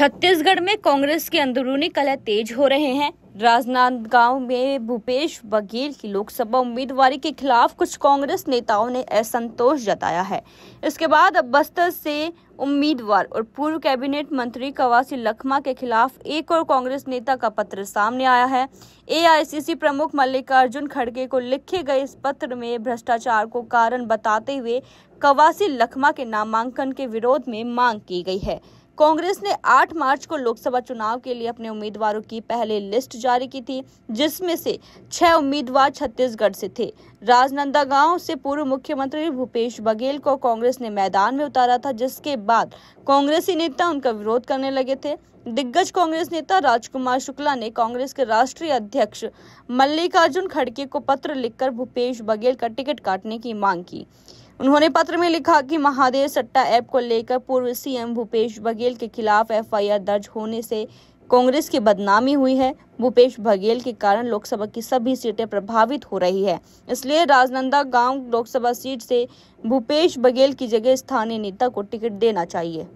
छत्तीसगढ़ में कांग्रेस के अंदरूनी कलह तेज हो रहे हैं राजनांदगांव में भूपेश बघेल की लोकसभा उम्मीदवारी के खिलाफ कुछ कांग्रेस नेताओं ने असंतोष जताया है इसके बाद अब बस्तर से उम्मीदवार और पूर्व कैबिनेट मंत्री कवासी लखमा के खिलाफ एक और कांग्रेस नेता का पत्र सामने आया है एआईसीसी प्रमुख मल्लिकार्जुन खड़गे को लिखे गए इस पत्र में भ्रष्टाचार को कारण बताते हुए कवासी लखमा के नामांकन के विरोध में मांग की गई है कांग्रेस ने 8 मार्च को लोकसभा चुनाव के लिए अपने उम्मीदवारों की पहले लिस्ट जारी की थी जिसमें से छह उम्मीदवार छत्तीसगढ़ से थे राजनंदगांव से पूर्व मुख्यमंत्री भूपेश बघेल को कांग्रेस ने मैदान में उतारा था जिसके बाद कांग्रेसी नेता उनका विरोध करने लगे थे दिग्गज कांग्रेस नेता राजकुमार शुक्ला ने कांग्रेस के राष्ट्रीय अध्यक्ष मल्लिकार्जुन खड़के को पत्र लिखकर भूपेश बघेल का टिकट काटने की मांग की उन्होंने पत्र में लिखा कि महादेव सट्टा ऐप को लेकर पूर्व सीएम भूपेश बघेल के खिलाफ एफआईआर दर्ज होने से कांग्रेस की बदनामी हुई है भूपेश बघेल के कारण लोकसभा की सभी सीटें प्रभावित हो रही है इसलिए राजनंदा गांव लोकसभा सीट से भूपेश बघेल की जगह स्थानीय नेता को टिकट देना चाहिए